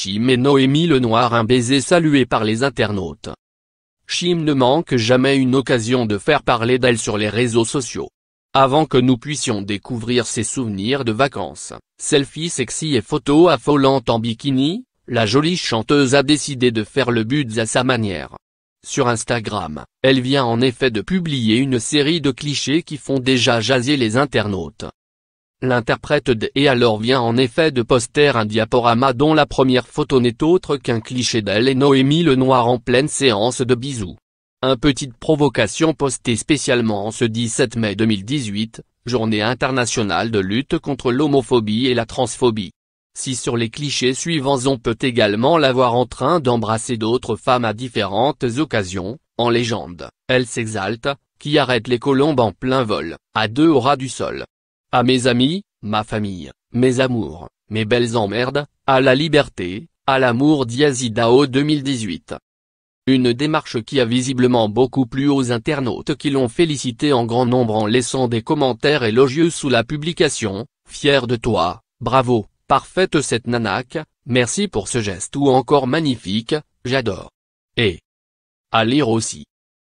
Chim et Noémie Lenoir un baiser salué par les internautes. Chim ne manque jamais une occasion de faire parler d'elle sur les réseaux sociaux. Avant que nous puissions découvrir ses souvenirs de vacances, selfies sexy et photos affolantes en bikini, la jolie chanteuse a décidé de faire le but à sa manière. Sur Instagram, elle vient en effet de publier une série de clichés qui font déjà jaser les internautes. L'interprète de « et alors vient en effet de poster un diaporama dont la première photo n'est autre qu'un cliché d'elle et Noémie Lenoir en pleine séance de bisous. Un petite provocation postée spécialement ce 17 mai 2018, journée internationale de lutte contre l'homophobie et la transphobie. Si sur les clichés suivants on peut également la voir en train d'embrasser d'autres femmes à différentes occasions, en légende, elle s'exalte, qui arrête les colombes en plein vol, à deux au ras du sol à mes amis, ma famille, mes amours, mes belles emmerdes, à la liberté, à l'amour d'Yazidao 2018. Une démarche qui a visiblement beaucoup plu aux internautes qui l'ont félicité en grand nombre en laissant des commentaires élogieux sous la publication, fier de toi, bravo, parfaite cette nanak, merci pour ce geste ou encore magnifique, j'adore. Et à lire aussi.